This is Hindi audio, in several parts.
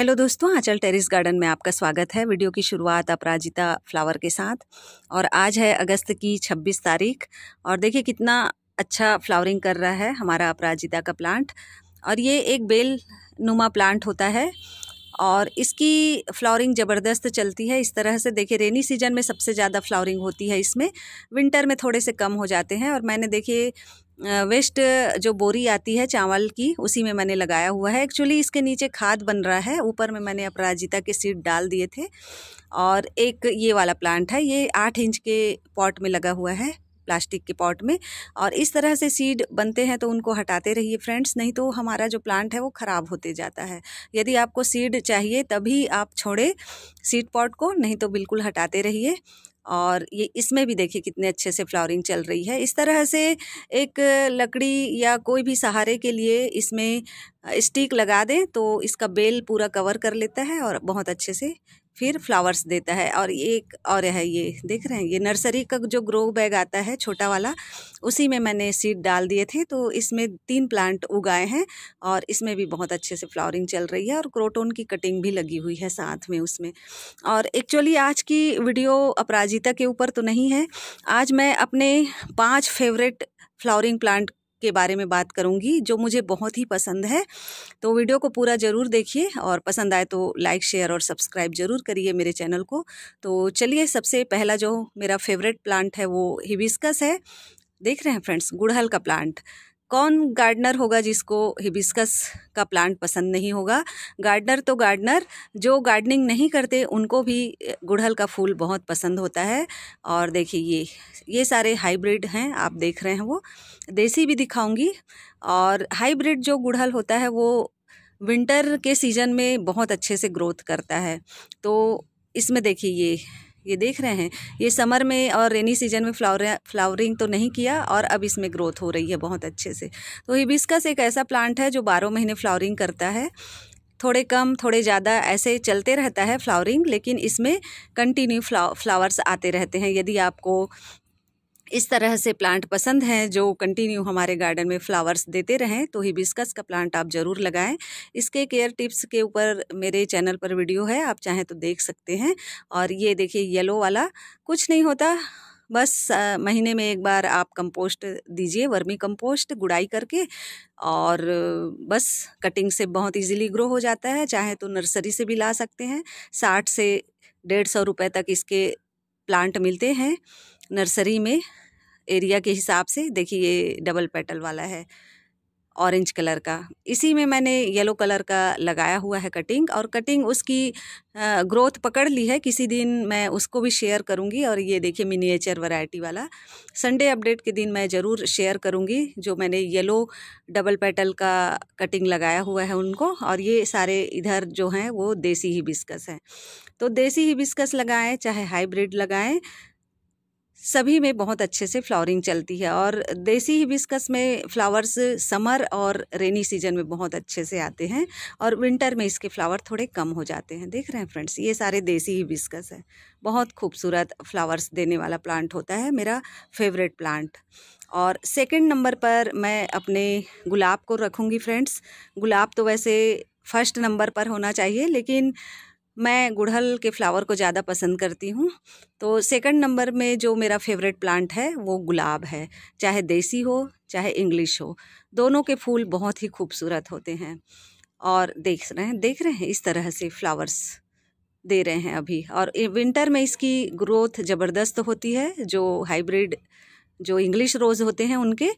हेलो दोस्तों आंचल टेरिस गार्डन में आपका स्वागत है वीडियो की शुरुआत अपराजिता फ्लावर के साथ और आज है अगस्त की 26 तारीख और देखिए कितना अच्छा फ्लावरिंग कर रहा है हमारा अपराजिता का प्लांट और ये एक बेल नुमा प्लांट होता है और इसकी फ्लावरिंग ज़बरदस्त चलती है इस तरह से देखिए रेनी सीजन में सबसे ज़्यादा फ्लावरिंग होती है इसमें विंटर में थोड़े से कम हो जाते हैं और मैंने देखिए वेस्ट जो बोरी आती है चावल की उसी में मैंने लगाया हुआ है एक्चुअली इसके नीचे खाद बन रहा है ऊपर में मैंने अपराजिता के सीड डाल दिए थे और एक ये वाला प्लांट है ये आठ इंच के पॉट में लगा हुआ है प्लास्टिक के पॉट में और इस तरह से सीड बनते हैं तो उनको हटाते रहिए फ्रेंड्स नहीं तो हमारा जो प्लांट है वो ख़राब होते जाता है यदि आपको सीड चाहिए तभी आप छोड़े सीड पॉट को नहीं तो बिल्कुल हटाते रहिए और ये इसमें भी देखिए कितने अच्छे से फ्लावरिंग चल रही है इस तरह से एक लकड़ी या कोई भी सहारे के लिए इसमें स्टिक लगा दें तो इसका बेल पूरा कवर कर लेता है और बहुत अच्छे से फिर फ्लावर्स देता है और एक और है ये देख रहे हैं ये नर्सरी का जो ग्रो बैग आता है छोटा वाला उसी में मैंने सीड डाल दिए थे तो इसमें तीन प्लांट उगाए हैं और इसमें भी बहुत अच्छे से फ्लावरिंग चल रही है और क्रोटोन की कटिंग भी लगी हुई है साथ में उसमें और एक्चुअली आज की वीडियो अपराजिता के ऊपर तो नहीं है आज मैं अपने पाँच फेवरेट फ्लावरिंग प्लांट के बारे में बात करूंगी जो मुझे बहुत ही पसंद है तो वीडियो को पूरा ज़रूर देखिए और पसंद आए तो लाइक शेयर और सब्सक्राइब ज़रूर करिए मेरे चैनल को तो चलिए सबसे पहला जो मेरा फेवरेट प्लांट है वो हिबिस्कस है देख रहे हैं फ्रेंड्स गुड़हल का प्लांट कौन गार्डनर होगा जिसको हिबिस्कस का प्लांट पसंद नहीं होगा गार्डनर तो गार्डनर जो गार्डनिंग नहीं करते उनको भी गुड़हल का फूल बहुत पसंद होता है और देखिए ये ये सारे हाइब्रिड हैं आप देख रहे हैं वो देसी भी दिखाऊंगी और हाइब्रिड जो गुड़हल होता है वो विंटर के सीज़न में बहुत अच्छे से ग्रोथ करता है तो इसमें देखिए ये ये देख रहे हैं ये समर में और रेनी सीजन में फ्लावर फ्लावरिंग तो नहीं किया और अब इसमें ग्रोथ हो रही है बहुत अच्छे से तो हिबिस्कस एक ऐसा प्लांट है जो बारह महीने फ्लावरिंग करता है थोड़े कम थोड़े ज़्यादा ऐसे चलते रहता है फ्लावरिंग लेकिन इसमें कंटिन्यू फ्लावर्स आते रहते हैं यदि आपको इस तरह से प्लांट पसंद हैं जो कंटिन्यू हमारे गार्डन में फ्लावर्स देते रहें तो हिबिस्कस का प्लांट आप ज़रूर लगाएं इसके केयर टिप्स के ऊपर मेरे चैनल पर वीडियो है आप चाहें तो देख सकते हैं और ये देखिए येलो वाला कुछ नहीं होता बस महीने में एक बार आप कंपोस्ट दीजिए वर्मी कंपोस्ट गुड़ाई करके और बस कटिंग से बहुत इजीली ग्रो हो जाता है चाहे तो नर्सरी से भी ला सकते हैं साठ से डेढ़ सौ रुपये तक इसके प्लांट मिलते हैं नर्सरी में एरिया के हिसाब से देखिए ये डबल पेटल वाला है ऑरेंज कलर का इसी में मैंने येलो कलर का लगाया हुआ है कटिंग और कटिंग उसकी ग्रोथ पकड़ ली है किसी दिन मैं उसको भी शेयर करूंगी और ये देखिए मिनिएचर वैरायटी वाला संडे अपडेट के दिन मैं ज़रूर शेयर करूंगी जो मैंने येलो डबल पेटल का कटिंग लगाया हुआ है उनको और ये सारे इधर जो हैं वो देसी ही बिस्कस हैं तो देसी ही बिस्कस लगाएँ चाहे हाईब्रिड लगाएँ सभी में बहुत अच्छे से फ्लावरिंग चलती है और देसी हिबिस्कस में फ्लावर्स समर और रेनी सीजन में बहुत अच्छे से आते हैं और विंटर में इसके फ्लावर थोड़े कम हो जाते हैं देख रहे हैं फ्रेंड्स ये सारे देसी हिबिस्कस है बहुत खूबसूरत फ्लावर्स देने वाला प्लांट होता है मेरा फेवरेट प्लांट और सेकेंड नंबर पर मैं अपने गुलाब को रखूँगी फ्रेंड्स गुलाब तो वैसे फर्स्ट नंबर पर होना चाहिए लेकिन मैं गुड़हल के फ्लावर को ज़्यादा पसंद करती हूँ तो सेकंड नंबर में जो मेरा फेवरेट प्लांट है वो गुलाब है चाहे देसी हो चाहे इंग्लिश हो दोनों के फूल बहुत ही खूबसूरत होते हैं और देख रहे हैं देख रहे हैं इस तरह से फ्लावर्स दे रहे हैं अभी और विंटर में इसकी ग्रोथ ज़बरदस्त होती है जो हाइब्रिड जो इंग्लिश रोज़ होते हैं उनके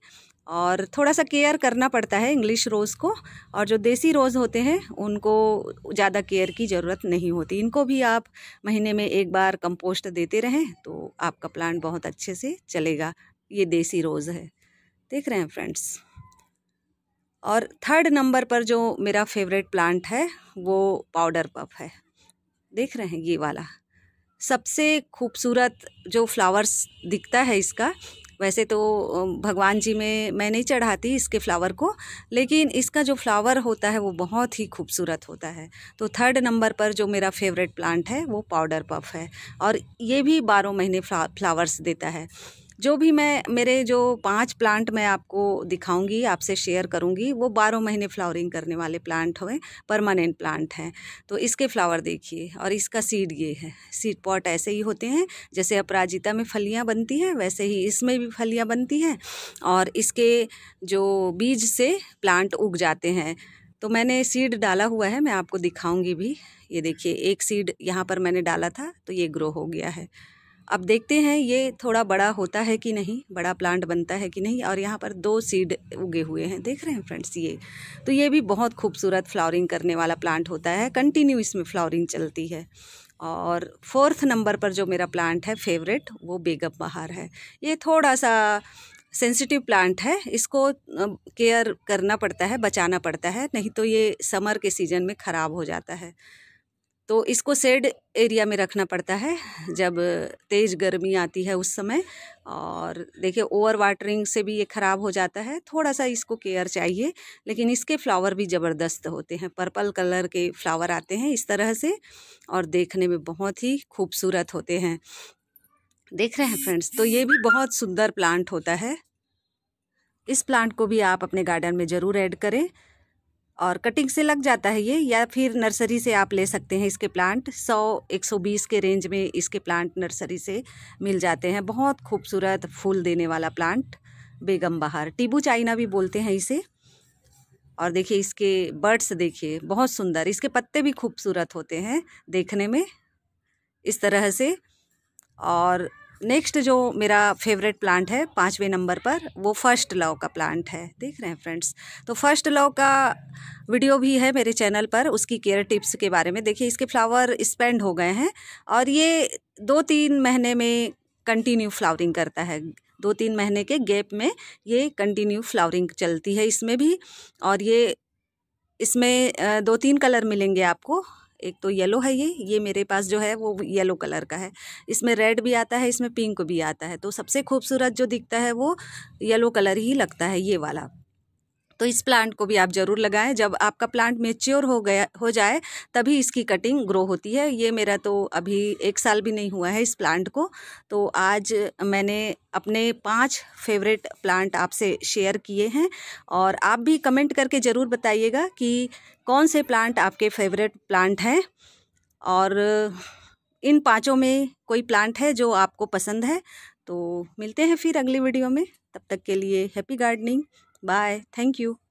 और थोड़ा सा केयर करना पड़ता है इंग्लिश रोज़ को और जो देसी रोज़ होते हैं उनको ज़्यादा केयर की ज़रूरत नहीं होती इनको भी आप महीने में एक बार कंपोस्ट देते रहें तो आपका प्लांट बहुत अच्छे से चलेगा ये देसी रोज़ है देख रहे हैं फ्रेंड्स और थर्ड नंबर पर जो मेरा फेवरेट प्लांट है वो पाउडर पफ है देख रहे हैं ये वाला सबसे खूबसूरत जो फ्लावर्स दिखता है इसका वैसे तो भगवान जी में मैं नहीं चढ़ाती इसके फ्लावर को लेकिन इसका जो फ्लावर होता है वो बहुत ही खूबसूरत होता है तो थर्ड नंबर पर जो मेरा फेवरेट प्लांट है वो पाउडर पफ है और ये भी बारह महीने फ्लावर्स देता है जो भी मैं मेरे जो पांच प्लांट मैं आपको दिखाऊंगी आपसे शेयर करूंगी वो बारह महीने फ्लावरिंग करने वाले प्लांट हुए परमानेंट प्लांट हैं तो इसके फ्लावर देखिए और इसका सीड ये है सीड पॉट ऐसे ही होते हैं जैसे अपराजिता में फलियाँ बनती हैं वैसे ही इसमें भी फलियाँ बनती हैं और इसके जो बीज से प्लांट उग जाते हैं तो मैंने सीड डाला हुआ है मैं आपको दिखाऊँगी भी ये देखिए एक सीड यहाँ पर मैंने डाला था तो ये ग्रो हो गया है अब देखते हैं ये थोड़ा बड़ा होता है कि नहीं बड़ा प्लांट बनता है कि नहीं और यहाँ पर दो सीड उगे हुए हैं देख रहे हैं फ्रेंड्स ये तो ये भी बहुत खूबसूरत फ्लावरिंग करने वाला प्लांट होता है कंटिन्यू इसमें फ्लावरिंग चलती है और फोर्थ नंबर पर जो मेरा प्लांट है फेवरेट वो बेगम बहार है ये थोड़ा सा सेंसिटिव प्लांट है इसको केयर करना पड़ता है बचाना पड़ता है नहीं तो ये समर के सीज़न में ख़राब हो जाता है तो इसको सेड एरिया में रखना पड़ता है जब तेज़ गर्मी आती है उस समय और देखिए ओवर वाटरिंग से भी ये ख़राब हो जाता है थोड़ा सा इसको केयर चाहिए लेकिन इसके फ्लावर भी ज़बरदस्त होते हैं पर्पल कलर के फ्लावर आते हैं इस तरह से और देखने में बहुत ही खूबसूरत होते हैं देख रहे हैं फ्रेंड्स तो ये भी बहुत सुंदर प्लांट होता है इस प्लांट को भी आप अपने गार्डन में ज़रूर ऐड करें और कटिंग से लग जाता है ये या फिर नर्सरी से आप ले सकते हैं इसके प्लांट 100 120 के रेंज में इसके प्लांट नर्सरी से मिल जाते हैं बहुत खूबसूरत फूल देने वाला प्लांट बेगम बहार टीबू चाइना भी बोलते हैं इसे और देखिए इसके बर्ड्स देखिए बहुत सुंदर इसके पत्ते भी खूबसूरत होते हैं देखने में इस तरह से और नेक्स्ट जो मेरा फेवरेट प्लांट है पाँचवें नंबर पर वो फर्स्ट लॉ का प्लांट है देख रहे हैं फ्रेंड्स तो फर्स्ट लॉ का वीडियो भी है मेरे चैनल पर उसकी केयर टिप्स के बारे में देखिए इसके फ्लावर स्पेंड हो गए हैं और ये दो तीन महीने में कंटिन्यू फ्लावरिंग करता है दो तीन महीने के गैप में ये कंटिन्यू फ्लावरिंग चलती है इसमें भी और ये इसमें दो तीन कलर मिलेंगे आपको एक तो येलो है ये ये मेरे पास जो है वो येलो कलर का है इसमें रेड भी आता है इसमें पिंक भी आता है तो सबसे खूबसूरत जो दिखता है वो येलो कलर ही लगता है ये वाला तो इस प्लांट को भी आप ज़रूर लगाएं जब आपका प्लांट मेच्योर हो गया हो जाए तभी इसकी कटिंग ग्रो होती है ये मेरा तो अभी एक साल भी नहीं हुआ है इस प्लांट को तो आज मैंने अपने पांच फेवरेट प्लांट आपसे शेयर किए हैं और आप भी कमेंट करके ज़रूर बताइएगा कि कौन से प्लांट आपके फेवरेट प्लांट हैं और इन पांचों में कोई प्लांट है जो आपको पसंद है तो मिलते हैं फिर अगली वीडियो में तब तक के लिए happy gardening Bye. Thank you.